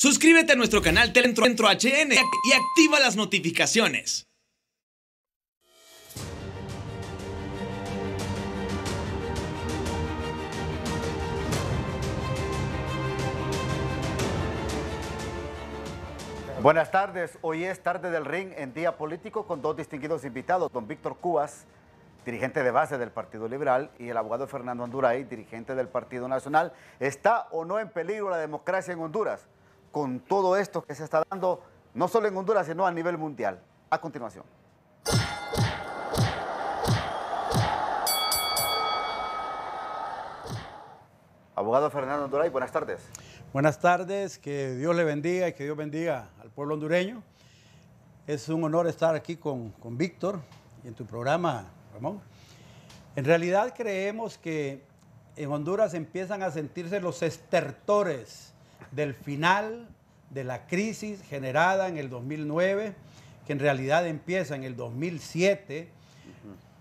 Suscríbete a nuestro canal Telentro HN y activa las notificaciones. Buenas tardes, hoy es tarde del ring en día político con dos distinguidos invitados, don Víctor Cubas, dirigente de base del Partido Liberal, y el abogado Fernando Anduray, dirigente del Partido Nacional. ¿Está o no en peligro la democracia en Honduras? con todo esto que se está dando, no solo en Honduras, sino a nivel mundial. A continuación. Abogado Fernando Honduray, buenas tardes. Buenas tardes, que Dios le bendiga y que Dios bendiga al pueblo hondureño. Es un honor estar aquí con, con Víctor y en tu programa, Ramón. En realidad creemos que en Honduras empiezan a sentirse los estertores del final de la crisis generada en el 2009, que en realidad empieza en el 2007,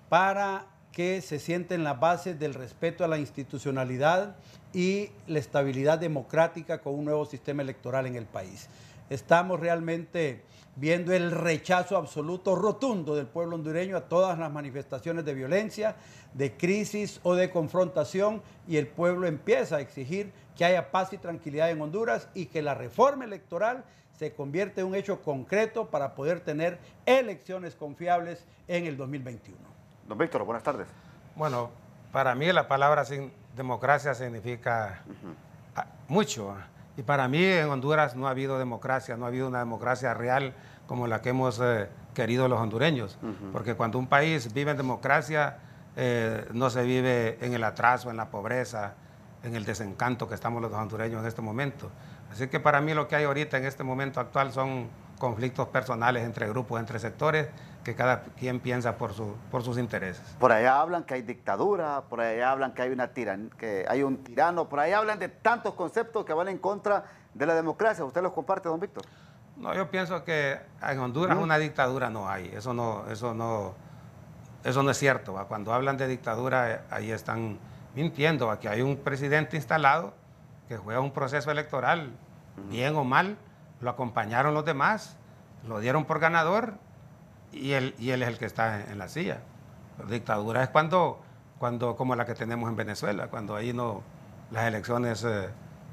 para que se sienten las bases del respeto a la institucionalidad y la estabilidad democrática con un nuevo sistema electoral en el país. Estamos realmente viendo el rechazo absoluto, rotundo del pueblo hondureño a todas las manifestaciones de violencia, de crisis o de confrontación, y el pueblo empieza a exigir que haya paz y tranquilidad en Honduras y que la reforma electoral se convierta en un hecho concreto para poder tener elecciones confiables en el 2021. Don Víctor, buenas tardes. Bueno, para mí la palabra sin democracia significa ah, mucho. ¿ah? Y para mí en Honduras no ha habido democracia, no ha habido una democracia real como la que hemos eh, querido los hondureños. Porque cuando un país vive en democracia, eh, no se vive en el atraso, en la pobreza, en el desencanto que estamos los hondureños en este momento. Así que para mí lo que hay ahorita en este momento actual son conflictos personales entre grupos, entre sectores, que cada quien piensa por, por sus intereses. Por allá hablan que hay dictadura, por allá hablan que hay, una que hay un tirano, por allá hablan de tantos conceptos que van en contra de la democracia. ¿Usted los comparte, don Víctor? No, yo pienso que en Honduras una dictadura no hay. Eso no, eso no, eso no es cierto. Cuando hablan de dictadura, eh, ahí están mintiendo. Aquí hay un presidente instalado que juega un proceso electoral, bien o mal, lo acompañaron los demás, lo dieron por ganador y él, y él es el que está en, la silla. dictadura es cuando, cuando, como la que tenemos en Venezuela, cuando ahí no, las elecciones. Eh,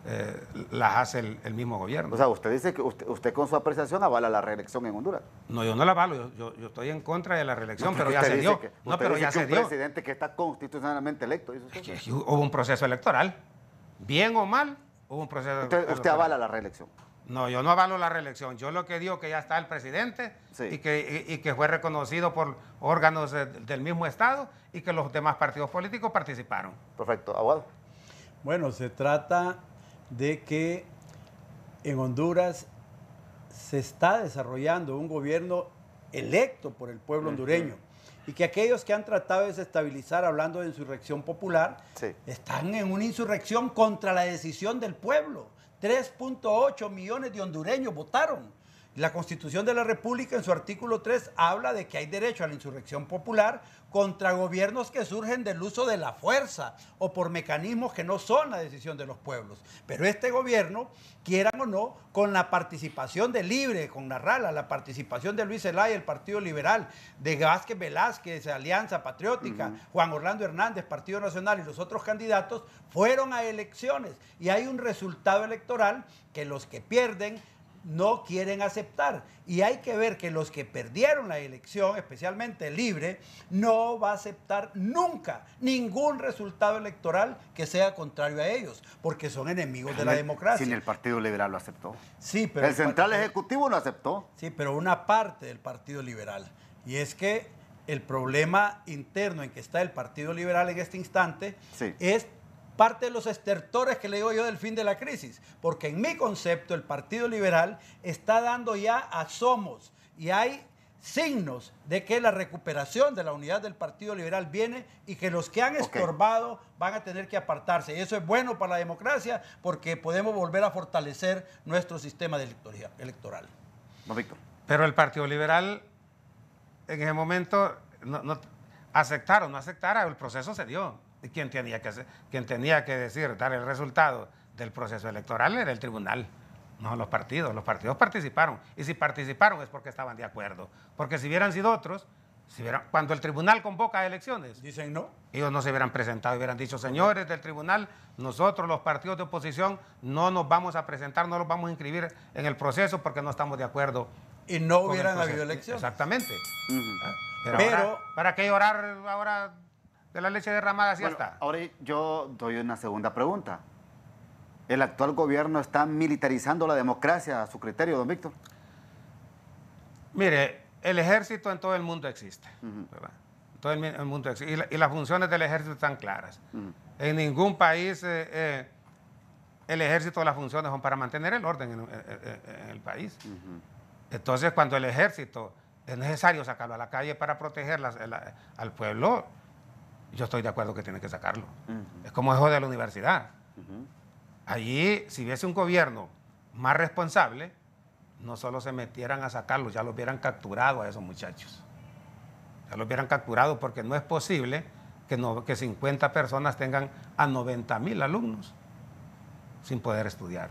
eh, las hace el, mismo gobierno. O sea, usted dice que usted, con su apreciación avala la reelección en Honduras. No, yo no la avalo, yo, estoy en contra de la reelección, pero, ya se, dio. no, pero ya se dio. presidente que está constitucionalmente electo. hubo un proceso electoral, bien o mal, hubo un proceso electoral. ¿Usted avala la reelección? No, yo no avalo la reelección. Yo lo que digo es que ya está el presidente y, que, fue reconocido por órganos del mismo Estado y que los demás partidos políticos participaron. Perfecto. Aguado. Bueno, se trata de que en Honduras se está desarrollando un gobierno electo por el pueblo hondureño y que aquellos que han tratado de desestabilizar hablando de insurrección popular están en una insurrección contra la decisión del pueblo. 3.8 millones de hondureños votaron la Constitución de la República en su artículo 3 habla de que hay derecho a la insurrección popular contra gobiernos que surgen del uso de la fuerza o por mecanismos que no son la decisión de los pueblos. Pero este gobierno, quieran o no, con la participación de Libre, con Narrala, la participación de Luis Elay, el Partido Liberal, de Vázquez Velázquez, Alianza Patriótica, Juan Orlando Hernández, Partido Nacional y los otros candidatos, fueron a elecciones y hay un resultado electoral que los que pierden no quieren aceptar. Y hay que ver que los que perdieron la elección, especialmente Libre, no va a aceptar nunca ningún resultado electoral que sea contrario a ellos, porque son enemigos de la democracia. Sin el Partido Liberal lo aceptó. Sí, pero el, Central Ejecutivo lo aceptó. Sí, pero una parte del Partido Liberal. Y es que el problema interno en que está el Partido Liberal en este instante es parte de los estertores que le digo yo del fin de la crisis, porque en mi concepto el Partido Liberal está dando ya asomos y hay signos de que la recuperación de la unidad del Partido Liberal viene y que los que han estorbado van a tener que apartarse. Y eso es bueno para la democracia porque podemos volver a fortalecer nuestro sistema de electoral. Pero el Partido Liberal en ese momento no, no aceptaron, no el proceso se dio. ¿Quién tenía que, quien tenía que decir, dar el resultado del proceso electoral era el tribunal, no los partidos. Los partidos participaron. Y si participaron es porque estaban de acuerdo. Porque si hubieran sido otros, cuando el tribunal convoca elecciones, dicen no. Ellos no se hubieran presentado, hubieran dicho, señores del tribunal, nosotros los partidos de oposición no nos vamos a presentar, no los vamos a inscribir en el proceso porque no estamos de acuerdo. Y no hubieran habido elecciones. Exactamente. Ah, pero, ¿para qué llorar ahora de la leche derramada, así está. Ahora yo doy una segunda pregunta. ¿El actual gobierno está militarizando la democracia a su criterio, don Víctor? Mire, el ejército en todo el mundo existe. Todo el, mundo existe. Y, las funciones del ejército están claras. En ningún país eh, eh, el ejército, las funciones son para mantener el orden en, eh, el país. Entonces, cuando el ejército es necesario sacarlo a la calle para proteger al pueblo, yo estoy de acuerdo que tiene que sacarlo. Es como eso de la universidad. Allí, si hubiese un gobierno más responsable, no solo se metieran a sacarlo, ya lo hubieran capturado a esos muchachos. Ya lo hubieran capturado porque no es posible que, no, que 50 personas tengan a 90 mil alumnos sin poder estudiar.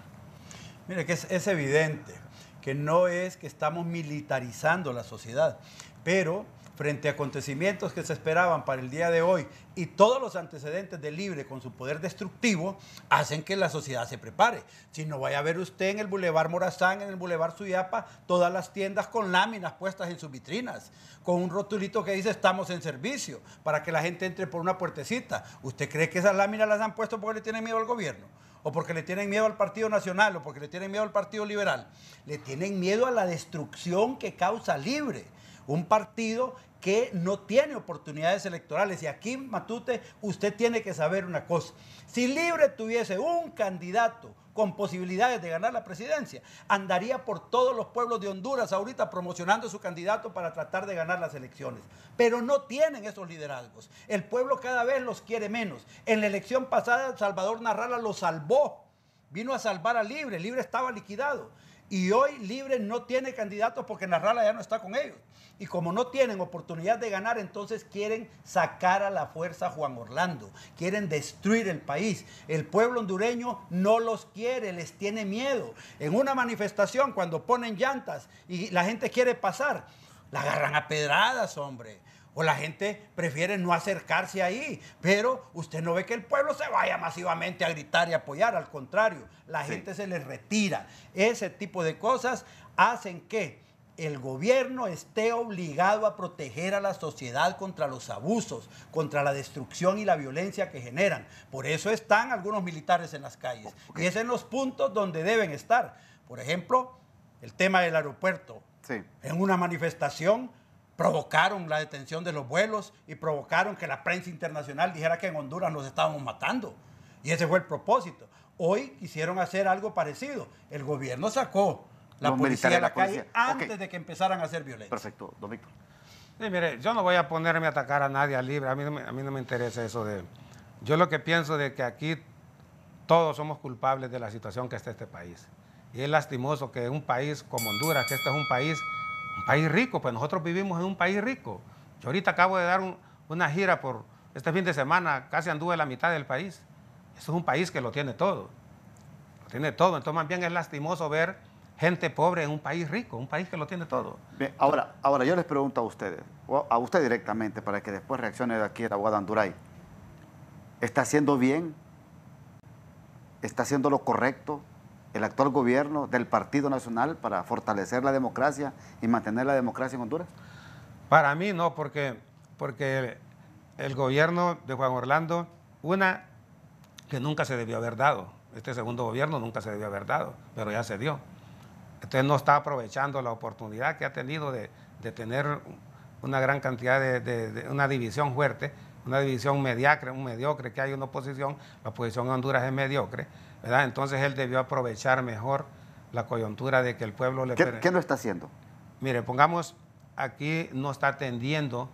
Mire, que es evidente que no es que estamos militarizando la sociedad, pero frente a acontecimientos que se esperaban para el día de hoy y todos los antecedentes de libre con su poder destructivo hacen que la sociedad se prepare. Si no vaya a ver usted en el Boulevard Morazán, en el Boulevard Suyapa, todas las tiendas con láminas puestas en sus vitrinas, con un rotulito que dice estamos en servicio, para que la gente entre por una puertecita. ¿Usted cree que esas láminas las han puesto porque le tienen miedo al gobierno? o porque le tienen miedo al Partido Nacional, o porque le tienen miedo al Partido Liberal. Le tienen miedo a la destrucción que causa libre un partido que no tiene oportunidades electorales. Y aquí, Matute, usted tiene que saber una cosa. Si Libre tuviese un candidato con posibilidades de ganar la presidencia, andaría por todos los pueblos de Honduras ahorita promocionando a su candidato para tratar de ganar las elecciones. Pero no tienen esos liderazgos. El pueblo cada vez los quiere menos. En la elección pasada, Salvador Narrala lo salvó. Vino a salvar a Libre. Libre estaba liquidado. Y hoy Libre no tiene candidatos porque Narrala ya no está con ellos. Y como no tienen oportunidad de ganar, entonces quieren sacar a la fuerza a Juan Orlando. Quieren destruir el país. El pueblo hondureño no los quiere, les tiene miedo. En una manifestación, cuando ponen llantas y la gente quiere pasar, la agarran a pedradas, hombre o la gente prefiere no acercarse ahí. Pero usted no ve que el pueblo se vaya masivamente a gritar y apoyar, al contrario, la gente se le retira. Ese tipo de cosas hacen que el gobierno esté obligado a proteger a la sociedad contra los abusos, contra la destrucción y la violencia que generan. Por eso están algunos militares en las calles. Y es en los puntos donde deben estar. Por ejemplo, el tema del aeropuerto. En una manifestación provocaron la detención de los vuelos y provocaron que la prensa internacional dijera que en Honduras nos estábamos matando. Y ese fue el propósito. Hoy quisieron hacer algo parecido. El gobierno sacó la policía de la, calle antes de que empezaran a hacer violencia. Perfecto, don Víctor. mire, yo no voy a ponerme a atacar a nadie a libre. A mí, no me, a mí no me interesa eso de... Yo lo que pienso de que aquí todos somos culpables de la situación que está este país. Y es lastimoso que un país como Honduras, que este es un país un país rico, pues nosotros vivimos en un país rico. Yo ahorita acabo de dar una gira por este fin de semana, casi anduve la mitad del país. Eso es un país que lo tiene todo. Lo tiene todo. Entonces, más bien es lastimoso ver gente pobre en un país rico, un país que lo tiene todo. ahora, ahora yo les pregunto a ustedes, o a usted directamente, para que después reaccione aquí el abogado Anduray. ¿Está haciendo bien? ¿Está haciendo lo correcto? el actual gobierno del Partido Nacional para fortalecer la democracia y mantener la democracia en Honduras? Para mí no, porque, porque el gobierno de Juan Orlando, una que nunca se debió haber dado, este segundo gobierno nunca se debió haber dado, pero ya se dio. Entonces no está aprovechando la oportunidad que ha tenido de, tener una gran cantidad de, una división fuerte, una división mediocre, un mediocre que hay una oposición, la oposición en Honduras es mediocre. Entonces él debió aprovechar mejor la coyuntura de que el pueblo le... ¿Qué, ¿qué no está haciendo? Mire, pongamos, aquí no está atendiendo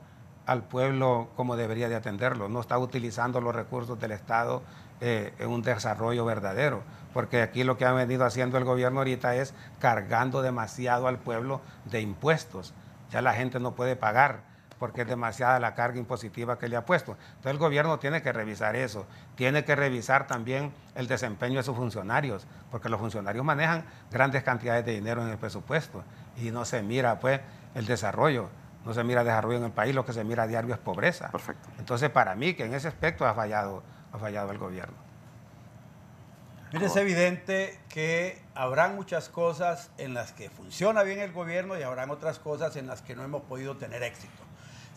al pueblo como debería de atenderlo, no está utilizando los recursos del Estado eh, en un desarrollo verdadero, porque aquí lo que ha venido haciendo el gobierno ahorita es cargando demasiado al pueblo de impuestos, ya la gente no puede pagar porque es demasiada la carga impositiva que le ha puesto. Entonces el gobierno tiene que revisar eso, tiene que revisar también el desempeño de sus funcionarios, porque los funcionarios manejan grandes cantidades de dinero en el presupuesto y no se mira pues el desarrollo, no se mira desarrollo en el país, lo que se mira a diario es pobreza. Perfecto. Entonces para mí que en ese aspecto ha fallado, ha fallado el gobierno. Mire, es evidente que habrán muchas cosas en las que funciona bien el gobierno y habrán otras cosas en las que no hemos podido tener éxito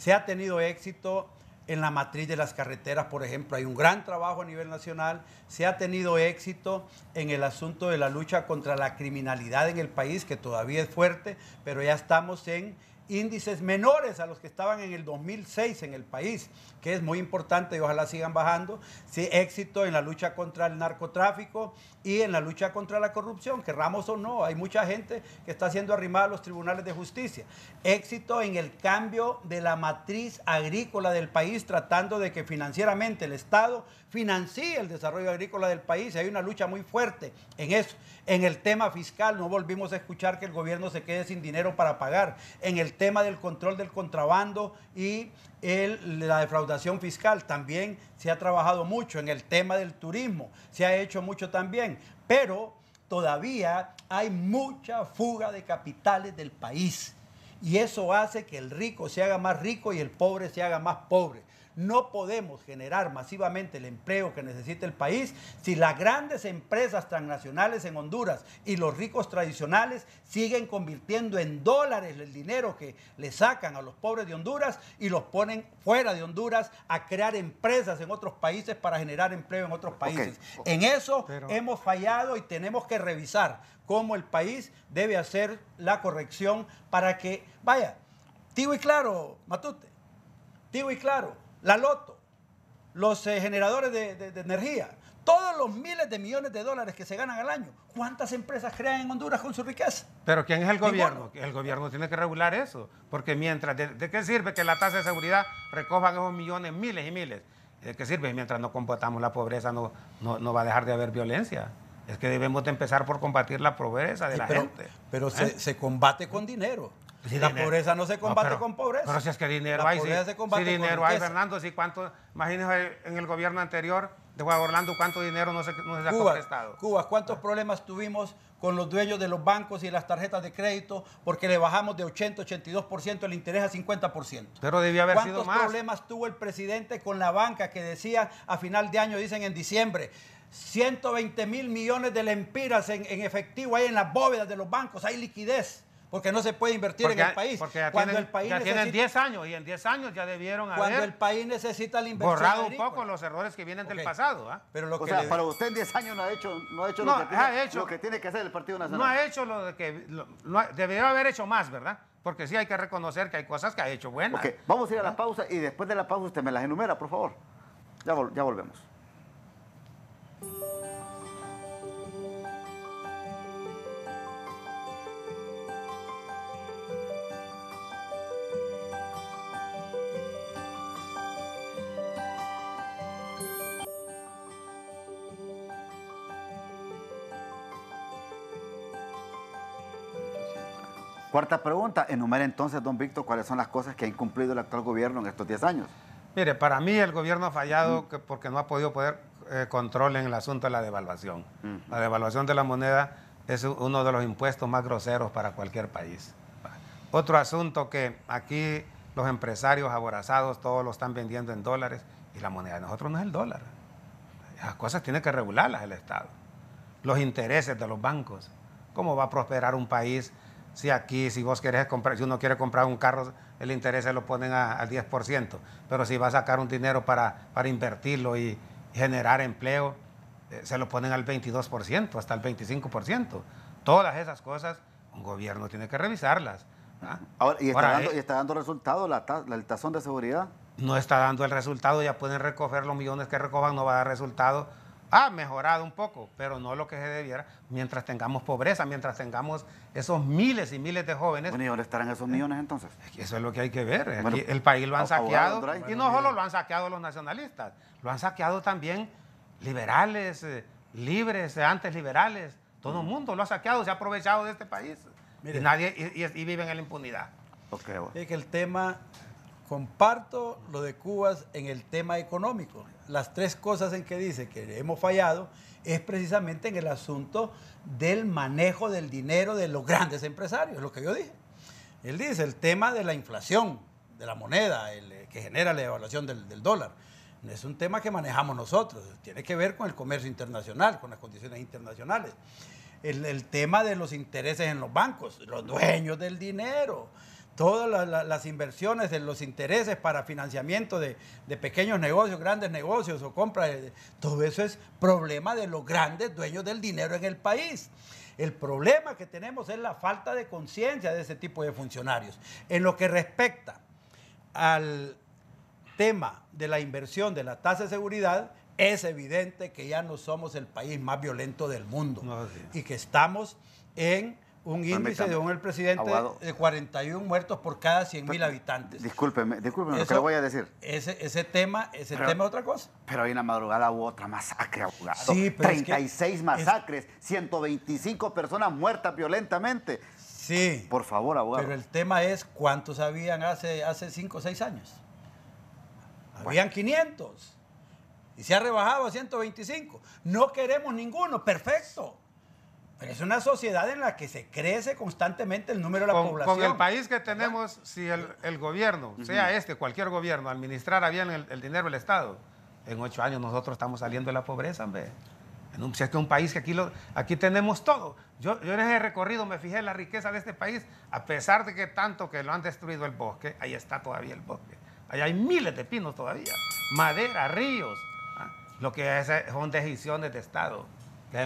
se ha tenido éxito en la matriz de las carreteras, por ejemplo, hay un gran trabajo a nivel nacional, se ha tenido éxito en el asunto de la lucha contra la criminalidad en el país, que todavía es fuerte, pero ya estamos en índices menores a los que estaban en el 2006 en el país, que es muy importante y ojalá sigan bajando. Sí, éxito en la lucha contra el narcotráfico, y en la lucha contra la corrupción, querramos o no, hay mucha gente que está siendo arrimada a los tribunales de justicia. Éxito en el cambio de la matriz agrícola del país, tratando de que financieramente el Estado financie el desarrollo agrícola del país. Hay una lucha muy fuerte en eso. En el tema fiscal, no volvimos a escuchar que el gobierno se quede sin dinero para pagar. En el tema del control del contrabando y la defraudación fiscal. También se ha trabajado mucho en el tema del turismo, se ha hecho mucho también, pero todavía hay mucha fuga de capitales del país. Y eso hace que el rico se haga más rico y el pobre se haga más pobre. No podemos generar masivamente el empleo que necesita el país si las grandes empresas transnacionales en Honduras y los ricos tradicionales siguen convirtiendo en dólares el dinero que le sacan a los pobres de Honduras y los ponen fuera de Honduras a crear empresas en otros países para generar empleo en otros países. En eso hemos fallado y tenemos que revisar cómo el país debe hacer la corrección para que, vaya, digo y claro, Matute, digo y claro, la loto, los eh, generadores de, energía, todos los miles de millones de dólares que se ganan al año, ¿cuántas empresas crean en Honduras con su riqueza? Pero ¿quién es el gobierno? El gobierno tiene que regular eso, porque mientras, ¿de, qué sirve que la tasa de seguridad recoja esos millones, miles y miles? ¿De qué sirve? Mientras no combatamos la pobreza, no, va a dejar de haber violencia. Es que debemos de empezar por combatir la pobreza de la gente. Pero ¿eh? se, se, combate con dinero. Si la pobreza no se combate con pobreza. Pero si es que dinero hay, sí. si dinero hay, Fernando, cuánto, imagínese en el gobierno anterior de Juan Orlando, cuánto dinero no se, no se Cuba, Cuba, ¿cuántos problemas tuvimos con los dueños de los bancos y las tarjetas de crédito porque le bajamos de 80, 82% el interés a 50%? Pero debía haber sido más. ¿Cuántos problemas tuvo el presidente con la banca que decía a final de año, dicen en diciembre, 120 mil millones de lempiras en, en efectivo ahí en las bóvedas de los bancos, hay liquidez? porque no se puede invertir en el país. Porque ya cuando el país 10 años y en 10 años ya debieron haber cuando el país necesita la inversión borrado un poco los errores que vienen del pasado. ¿ah? Pero o sea, para usted en 10 años no ha hecho, no ha hecho, lo, que tiene, que hacer el Partido Nacional. No ha hecho lo que... no debería haber hecho más, ¿verdad? Porque sí hay que reconocer que hay cosas que ha hecho buenas. Okay. Vamos a ir a la ¿Ah? pausa y después de la pausa usted me las enumera, por favor. ya volvemos. Cuarta pregunta, enumera entonces, don Víctor, cuáles son las cosas que ha incumplido el actual gobierno en estos 10 años. Mire, para mí el gobierno ha fallado mm. porque no ha podido poder eh, control en el asunto de la devaluación. Mm. La devaluación de la moneda es uno de los impuestos más groseros para cualquier país. Otro asunto que aquí los empresarios aborazados todos lo están vendiendo en dólares y la moneda de nosotros no es el dólar. Las cosas tiene que regularlas el Estado. Los intereses de los bancos. ¿Cómo va a prosperar un país si aquí, si vos querés comprar, si uno quiere comprar un carro, el interés se lo ponen al 10%, pero si va a sacar un dinero para, para invertirlo y generar empleo, eh, se lo ponen al 22%, hasta el 25%. Todas esas cosas, un gobierno tiene que revisarlas. Eh, ¿y, está dando, resultado la, tazón de seguridad? No está dando el resultado, ya pueden recoger los millones que recoban, no va a dar resultado ha mejorado un poco, pero no lo que se debiera, mientras tengamos pobreza, mientras tengamos esos miles y miles de jóvenes. Bueno, ¿y dónde estarán esos millones entonces? Eso es lo que hay que ver. el país lo han saqueado, y no solo lo han saqueado los nacionalistas, lo han saqueado también liberales, eh, libres, eh, antes liberales, todo el mm. mundo lo ha saqueado, se ha aprovechado de este país. y, nadie, y, viven en la impunidad. Okay, Es que el tema, comparto lo de Cuba en el tema económico las tres cosas en que dice que hemos fallado es precisamente en el asunto del manejo del dinero de los grandes empresarios, lo que yo dije. Él dice el tema de la inflación, de la moneda, eh, que genera la devaluación del, dólar. Es un tema que manejamos nosotros, tiene que ver con el comercio internacional, con las condiciones internacionales. El, el, tema de los intereses en los bancos, los dueños del dinero, todas las inversiones, en los intereses para financiamiento de, pequeños negocios, grandes negocios o compras, eh, todo eso es problema de los grandes dueños del dinero en el país. El problema que tenemos es la falta de conciencia de ese tipo de funcionarios. En lo que respecta al tema de la inversión de la tasa de seguridad, es evidente que ya no somos el país más violento del mundo y que estamos en un índice, un el presidente, de 41 muertos por cada 100 mil habitantes. Discúlpeme, discúlpeme ¿qué lo voy a decir. Ese, tema, tema es otra cosa. Pero hoy en la madrugada hubo otra masacre, abogado. Sí, pero 36 masacres, 125 personas muertas violentamente. Sí. Por favor, abogado. Pero el tema es cuántos habían hace, hace 5 o 6 años. Habían 500. Y se ha rebajado a 125. No queremos ninguno. Perfecto. Pero es una sociedad en la que se crece constantemente el número de la población. Con el país que tenemos, si el, gobierno, sea este, cualquier gobierno, administrara bien el, dinero del Estado, en ocho años nosotros estamos saliendo de la pobreza, hombre. si es que un país que aquí, lo, aquí tenemos todo. Yo, en ese recorrido me fijé en la riqueza de este país, a pesar de que tanto que lo han destruido el bosque, ahí está todavía el bosque. Ahí hay miles de pinos todavía, madera, ríos, ¿ah? lo que eh, son decisiones de Estado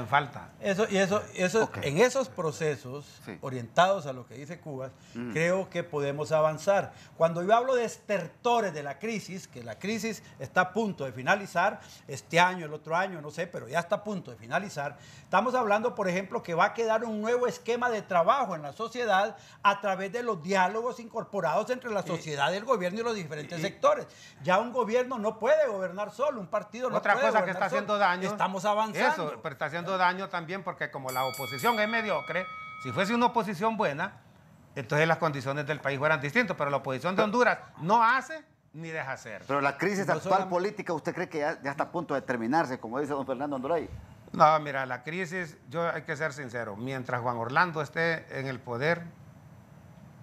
falta. Eso, y eso, eso en esos procesos orientados a lo que dice Cuba creo que podemos avanzar. Cuando yo hablo de estertores de la crisis, que la crisis está a punto de finalizar, este año, el otro año, no sé, pero ya está a punto de finalizar, estamos hablando, por ejemplo, que va a quedar un nuevo esquema de trabajo en la sociedad a través de los diálogos incorporados entre la sociedad, el gobierno y los diferentes sectores. Ya un gobierno no puede gobernar solo, un partido no gobernar solo Otra cosa que está haciendo daño. Estamos avanzando. Eso, pero está haciendo daño también porque como la oposición es mediocre, si fuese una oposición buena, entonces las condiciones del país fueran distintas, pero la oposición de Honduras no hace ni deja hacer. Pero la crisis actual política, ¿usted cree que ya, está a punto de terminarse, como dice don Fernando Andoray? No, mira, la crisis, yo hay que ser sincero, mientras Juan Orlando esté en el poder,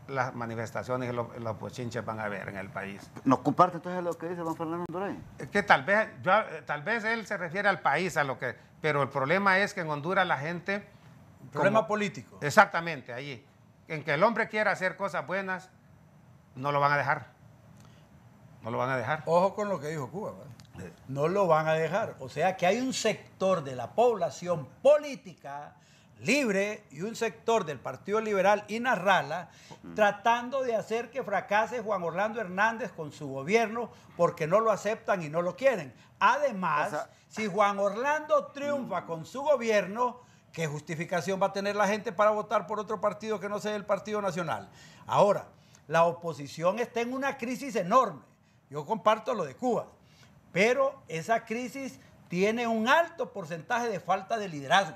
las manifestaciones y los, los, van a haber en el país. ¿No comparte entonces lo que dice don Fernando Honduray? Es que tal vez, eh, tal vez él se refiere al país, a lo que pero el problema es que en Honduras la gente... problema político. Exactamente, allí. En que el hombre quiera hacer cosas buenas, no lo van a dejar. No lo van a dejar. Ojo con lo que dijo Cuba. No lo van a dejar. O sea que hay un sector de la población política Libre y un sector del Partido Liberal y Narrala tratando de hacer que fracase Juan Orlando Hernández con su gobierno porque no lo aceptan y no lo quieren. Además, si Juan Orlando triunfa con su gobierno, ¿qué justificación va a tener la gente para votar por otro partido que no sea el Partido Nacional? Ahora, la oposición está en una crisis enorme. Yo comparto lo de Cuba, pero esa crisis tiene un alto porcentaje de falta de liderazgo.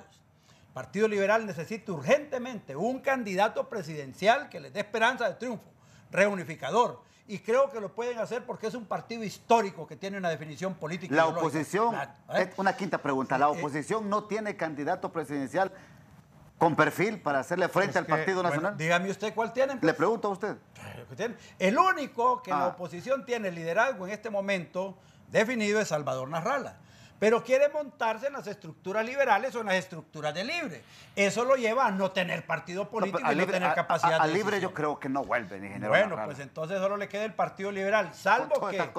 Partido Liberal necesita urgentemente un candidato presidencial que le dé esperanza de triunfo, reunificador. Y creo que lo pueden hacer porque es un partido histórico que tiene una definición política. La oposición, ¿eh? una quinta pregunta, la eh, eh, oposición no tiene candidato presidencial con perfil para hacerle frente al Partido Nacional? dígame usted cuál tiene. Pues. Le pregunto a usted. El único que la ah. oposición tiene liderazgo en este momento definido es Salvador Narrala pero quiere montarse en las estructuras liberales o en las estructuras de libre. Eso lo lleva a no tener partido político y no tener capacidad de... libre yo creo que no vuelve, ni Bueno, pues entonces solo le queda el Partido Liberal, salvo que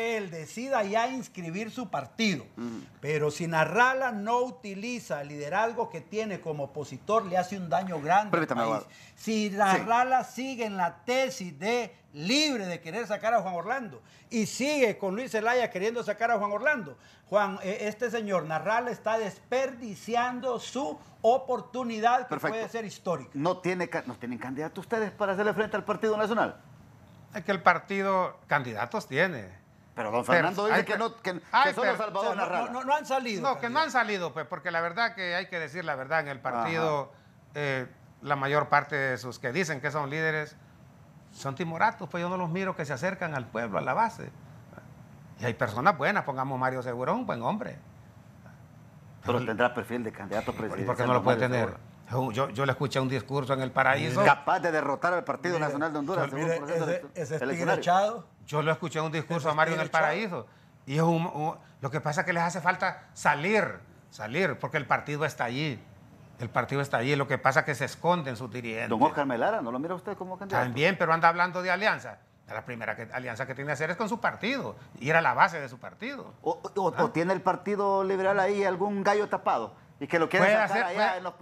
que él decida ya inscribir su partido. Mm. Pero si Narrala no utiliza el liderazgo que tiene como opositor, le hace un daño grande. Al país. Si Narrala sigue en la tesis de libre de querer sacar a Juan Orlando. Y sigue con Luis Zelaya queriendo sacar a Juan Orlando. Juan, eh, este señor Narral está desperdiciando su oportunidad que puede ser histórica. ¿No, tiene, ¿No tienen candidatos ustedes para hacerle frente al Partido Nacional? Es que el partido candidatos tiene. Pero don Fernando dice que, no, que, No, han salido. No, que no han salido, pues, porque la verdad que hay que decir la verdad en el partido. Eh, la mayor parte de sus que dicen que son líderes son timoratos, pues yo no los miro que se acercan al pueblo, a la base. Y hay personas buenas, pongamos Mario Segurón, buen hombre. Pero, tendrá perfil de candidato presidencial. ¿Y por qué no lo puede tener? Yo, yo le escuché un discurso en el paraíso. Capaz de derrotar al Partido Nacional de Honduras. Yo lo escuché un discurso a Mario en el paraíso. Y es lo que pasa es que les hace falta salir, salir, porque el partido está allí. El partido está allí, lo que pasa es que se esconden sus dirigentes. Don Oscar Melara, ¿no lo mira usted como candidato? También, pero anda hablando de alianza. La primera alianza que tiene que hacer es con su partido, y era la base de su partido. O, ¿Ah? tiene el Partido Liberal ahí algún gallo tapado y que lo quiere sacar hacer, allá en los,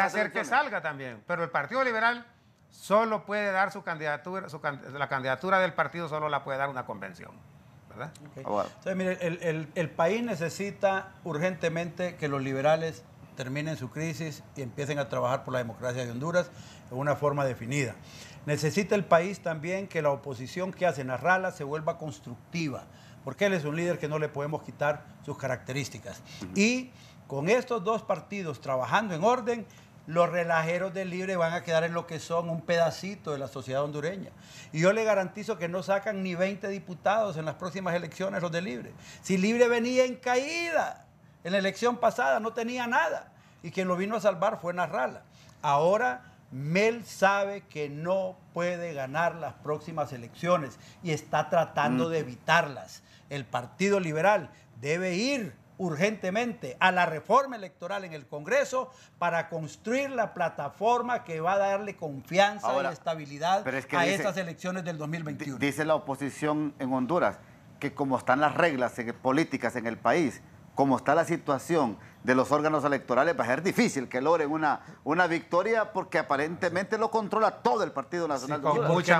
hacer que salga también, pero el Partido Liberal solo puede dar su candidatura, la candidatura del partido solo la puede dar una convención. ¿verdad? Ah, Entonces, mire, el país necesita urgentemente que los liberales terminen su crisis y empiecen a trabajar por la democracia de Honduras en una forma definida. Necesita el país también que la oposición que hace Narrala se vuelva constructiva, porque él es un líder que no le podemos quitar sus características. Y con estos dos partidos trabajando en orden, los relajeros del libre van a quedar en lo que son un pedacito de la sociedad hondureña. Y yo le garantizo que no sacan ni 20 diputados en las próximas elecciones los de libre. Si libre venía en caída, en la elección pasada no tenía nada y quien lo vino a salvar fue Narrala. Ahora Mel sabe que no puede ganar las próximas elecciones y está tratando de evitarlas. El Partido Liberal debe ir urgentemente a la reforma electoral en el Congreso para construir la plataforma que va a darle confianza y estabilidad a estas elecciones del 2021. Dice la oposición en Honduras que como están las reglas políticas en el país, como está la situación de los órganos electorales, va a ser difícil que logren una, una victoria porque aparentemente lo controla todo el Partido Nacional. con, mucha,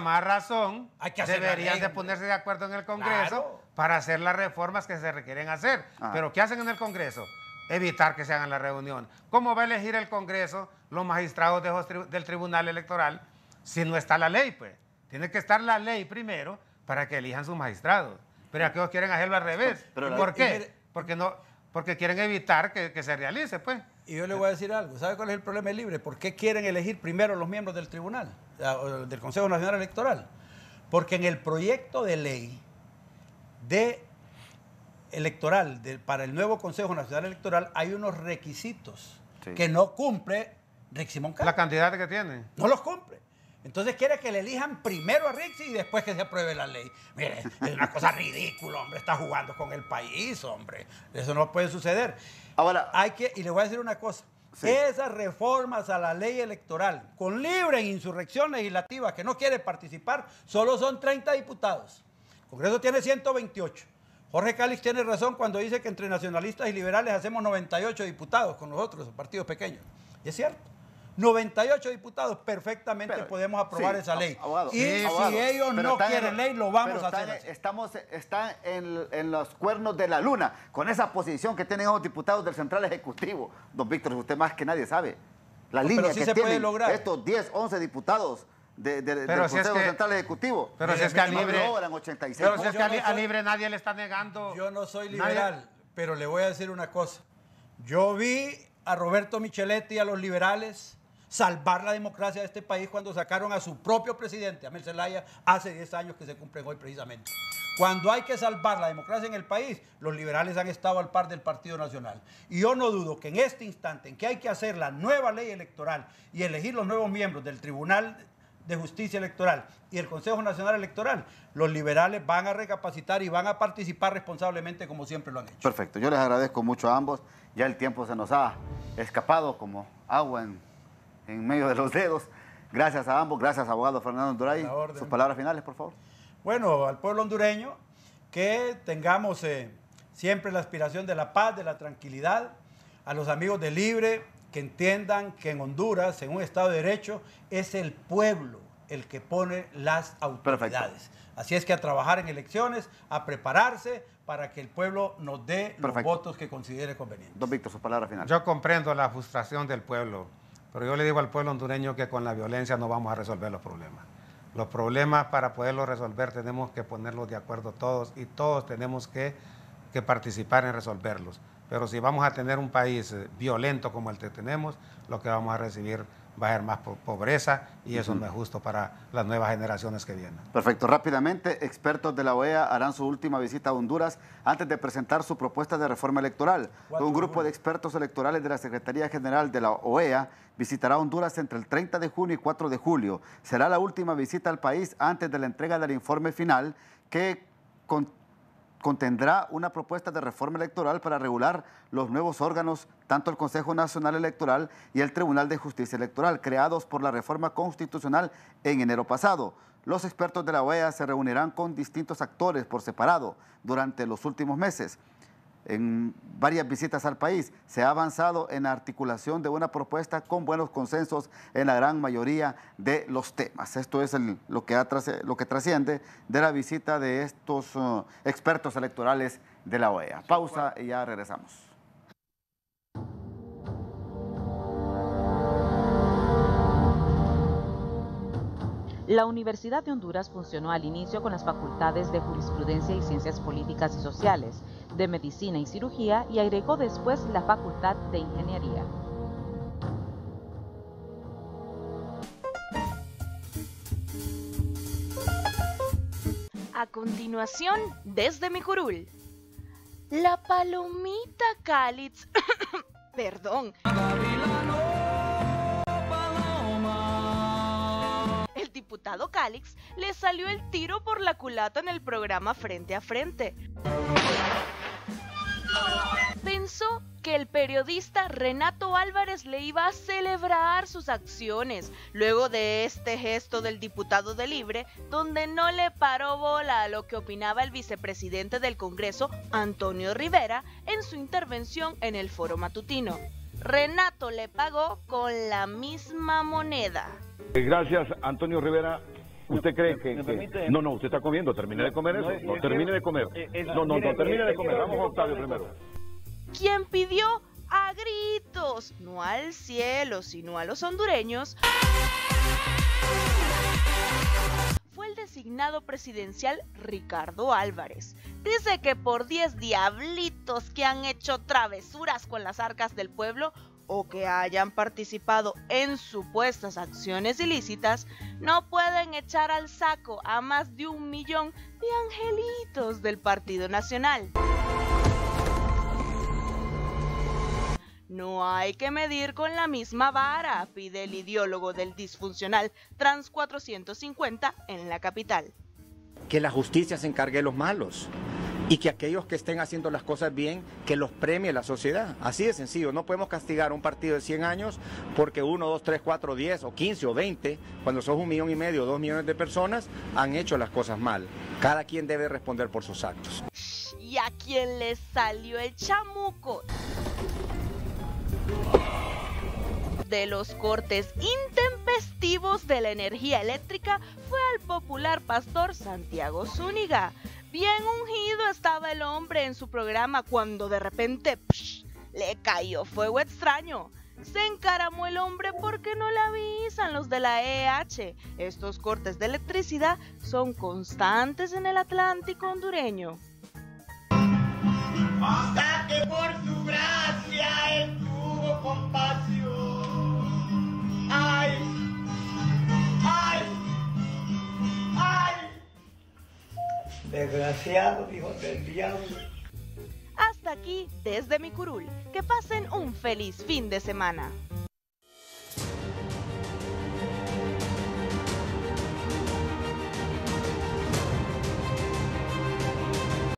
más razón, que deberían de ponerse de acuerdo en el Congreso para hacer las reformas que se requieren hacer. Ah. Pero ¿qué hacen en el Congreso? Evitar que se hagan la reunión. ¿Cómo va a elegir el Congreso los magistrados del Tribunal Electoral si no está la ley? pues Tiene que estar la ley primero para que elijan sus magistrados. Pero aquellos quieren hacerlo al revés. ¿Por qué? porque, no, porque quieren evitar que, se realice, pues. Y yo le voy a decir algo. ¿Sabe cuál es el problema libre? ¿Por qué quieren elegir primero los miembros del tribunal, del Consejo Nacional Electoral? Porque en el proyecto de ley de electoral para el nuevo Consejo Nacional Electoral hay unos requisitos que no cumple Rick Simón La cantidad que tiene. No los cumple. Entonces quiere que le elijan primero a Rixi y después que se apruebe la ley. Mire, es una cosa ridícula, hombre. Está jugando con el país, hombre. Eso no puede suceder. Ahora. Hay que, y le voy a decir una cosa. Esas reformas a la ley electoral con libre e insurrección legislativa que no quiere participar, solo son 30 diputados. El Congreso tiene 128. Jorge Calix tiene razón cuando dice que entre nacionalistas y liberales hacemos 98 diputados con nosotros, partidos pequeños. Y es cierto. 98 diputados, perfectamente podemos aprobar esa ley. y si ellos no quieren ley, lo vamos a hacer. estamos están en, en, los cuernos de la luna, con esa posición que tienen los diputados del Central Ejecutivo. Don Víctor, usted más que nadie sabe. La línea que tienen estos 10, 11 diputados de, del Central Ejecutivo. Pero si es que a libre, pero si es que libre nadie le está negando. Yo no soy liberal, pero le voy a decir una cosa. Yo vi a Roberto Micheletti y a los liberales salvar la democracia de este país cuando sacaron a su propio presidente, a Zelaya, hace 10 años que se cumple hoy precisamente. Cuando hay que salvar la democracia en el país, los liberales han estado al par del Partido Nacional. Y yo no dudo que en este instante en que hay que hacer la nueva ley electoral y elegir los nuevos miembros del Tribunal de Justicia Electoral y el Consejo Nacional Electoral, los liberales van a recapacitar y van a participar responsablemente como siempre lo han hecho. Perfecto, yo les agradezco mucho a ambos. Ya el tiempo se nos ha escapado como agua en en medio de los dedos. Gracias a ambos, gracias abogado Fernando Duray. Sus palabras finales, por favor. Bueno, al pueblo hondureño, que tengamos eh, siempre la aspiración de la paz, de la tranquilidad, a los amigos de Libre, que entiendan que en Honduras, en un Estado de Derecho, es el pueblo el que pone las autoridades. Así es que a trabajar en elecciones, a prepararse para que el pueblo nos dé los votos que considere convenientes. Don Víctor, sus palabras finales. Yo comprendo la frustración del pueblo pero yo le digo al pueblo hondureño que con la violencia no vamos a resolver los problemas. Los problemas para poderlos resolver tenemos que ponerlos de acuerdo todos y todos tenemos que, participar en resolverlos. Pero si vamos a tener un país eh, violento como el que tenemos, lo que vamos a recibir va a haber más pobreza y eso no es justo para las nuevas generaciones que vienen. Perfecto. Rápidamente, expertos de la OEA harán su última visita a Honduras antes de presentar su propuesta de reforma electoral. Un grupo de expertos electorales de la Secretaría General de la OEA visitará Honduras entre el 30 de junio y 4 de julio. Será la última visita al país antes de la entrega del informe final que contendrá una propuesta de reforma electoral para regular los nuevos órganos, tanto el Consejo Nacional Electoral y el Tribunal de Justicia Electoral, creados por la reforma constitucional en enero pasado. Los expertos de la OEA se reunirán con distintos actores por separado durante los últimos meses en varias visitas al país. Se ha avanzado en la articulación de una propuesta con buenos consensos en la gran mayoría de los temas. Esto es lo, que lo, que trasciende de la visita de estos uh, expertos electorales de la OEA. Pausa y ya regresamos. La Universidad de Honduras funcionó al inicio con las facultades de Jurisprudencia y Ciencias Políticas y Sociales, de Medicina y Cirugía y agregó después la Facultad de Ingeniería. A continuación, desde mi curul. La palomita cáliz Perdón. diputado Calix le salió el tiro por la culata en el programa Frente a Frente. Pensó que el periodista Renato Álvarez le iba a celebrar sus acciones luego de este gesto del diputado de Libre, donde no le paró bola a lo que opinaba el vicepresidente del Congreso, Antonio Rivera, en su intervención en el foro matutino. Renato le pagó con la misma moneda. Eh, gracias, Antonio Rivera. ¿Usted cree que, No, no, usted está comiendo. Termine de comer eso. No, termine de comer. No, no, no, termine de comer. Vamos a Octavio primero. Quien pidió a gritos, no al cielo, sino a los hondureños, fue el designado presidencial Ricardo Álvarez. Dice que por 10 diablitos que han hecho travesuras con las arcas del pueblo, o que hayan participado en supuestas acciones ilícitas no pueden echar al saco a más de un millón de angelitos del Partido Nacional. No hay que medir con la misma vara, pide el ideólogo del disfuncional Trans 450 en la capital. Que la justicia se encargue de los malos y que aquellos que estén haciendo las cosas bien, que los premie la sociedad. Así de sencillo, no podemos castigar un partido de 100 años porque 1, 2, 3, 4, 10 o 15 o 20, cuando son un millón y medio o millones de personas, han hecho las cosas mal. Cada quien debe responder por sus actos. Y a quien le salió el chamuco de los cortes intempestivos de la energía eléctrica fue al popular pastor Santiago Zúñiga, Bien ungido estaba el hombre en su programa cuando de repente le cayó fuego extraño. Se encaramó el hombre porque no le avisan los de la EH. Estos cortes de electricidad son constantes en el Atlántico hondureño. Hasta que por su gracia él tuvo compasión. Ay, Desgraciado, hijo del diablo. Hasta aquí, desde mi curul. Que pasen un feliz fin de semana.